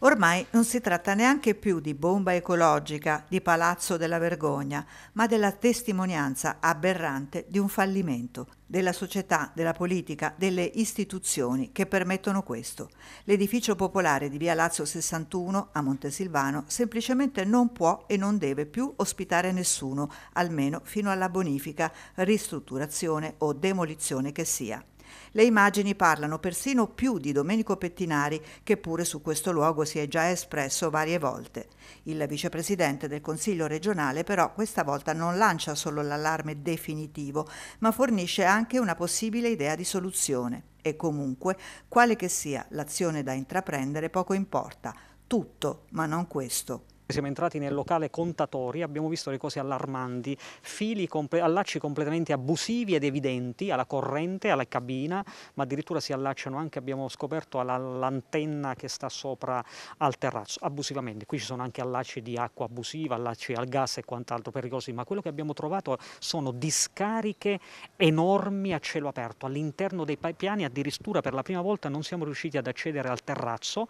Ormai non si tratta neanche più di bomba ecologica, di palazzo della vergogna, ma della testimonianza aberrante di un fallimento della società, della politica, delle istituzioni che permettono questo. L'edificio popolare di Via Lazio 61 a Montesilvano semplicemente non può e non deve più ospitare nessuno, almeno fino alla bonifica, ristrutturazione o demolizione che sia. Le immagini parlano persino più di Domenico Pettinari, che pure su questo luogo si è già espresso varie volte. Il vicepresidente del Consiglio regionale però questa volta non lancia solo l'allarme definitivo, ma fornisce anche una possibile idea di soluzione. E comunque, quale che sia l'azione da intraprendere, poco importa. Tutto, ma non questo. Siamo entrati nel locale contatori, abbiamo visto le cose allarmanti, fili, comple allacci completamente abusivi ed evidenti alla corrente, alla cabina, ma addirittura si allacciano anche, abbiamo scoperto, all'antenna che sta sopra al terrazzo, abusivamente. Qui ci sono anche allacci di acqua abusiva, allacci al gas e quant'altro pericolosi, ma quello che abbiamo trovato sono discariche enormi a cielo aperto, all'interno dei piani addirittura per la prima volta non siamo riusciti ad accedere al terrazzo,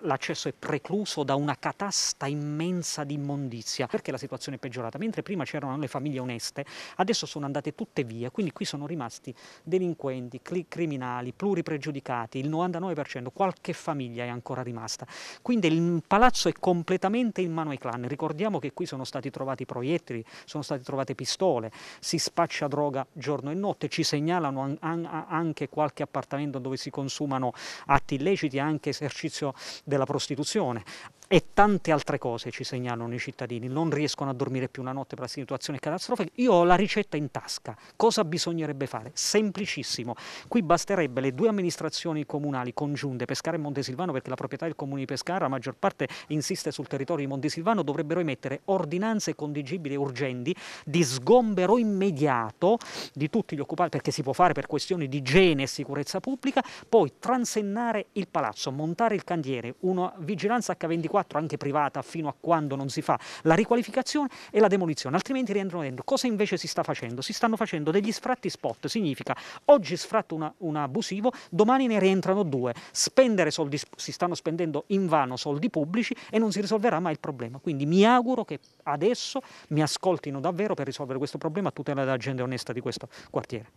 l'accesso è precluso da una catastrofe cesta immensa di immondizia, perché la situazione è peggiorata. Mentre prima c'erano le famiglie oneste, adesso sono andate tutte via, quindi qui sono rimasti delinquenti, criminali, pluripregiudicati, il 99%, qualche famiglia è ancora rimasta. Quindi il palazzo è completamente in mano ai clan. Ricordiamo che qui sono stati trovati proiettili, sono state trovate pistole, si spaccia droga giorno e notte, ci segnalano anche qualche appartamento dove si consumano atti illeciti, anche esercizio della prostituzione e tante altre cose ci segnalano i cittadini, non riescono a dormire più una notte per la situazione catastrofica, io ho la ricetta in tasca, cosa bisognerebbe fare? Semplicissimo, qui basterebbe le due amministrazioni comunali congiunte, Pescara e Montesilvano, perché la proprietà del comune di Pescara, la maggior parte insiste sul territorio di Montesilvano, dovrebbero emettere ordinanze condigibili e urgenti di sgombero immediato di tutti gli occupati, perché si può fare per questioni di igiene e sicurezza pubblica, poi transennare il palazzo, montare il cantiere, una vigilanza H24 4, anche privata, fino a quando non si fa la riqualificazione e la demolizione, altrimenti rientrano dentro. Cosa invece si sta facendo? Si stanno facendo degli sfratti spot, significa oggi sfratto un abusivo, domani ne rientrano due. Spendere soldi, si stanno spendendo in vano soldi pubblici e non si risolverà mai il problema. Quindi mi auguro che adesso mi ascoltino davvero per risolvere questo problema a tutela della gente onesta di questo quartiere.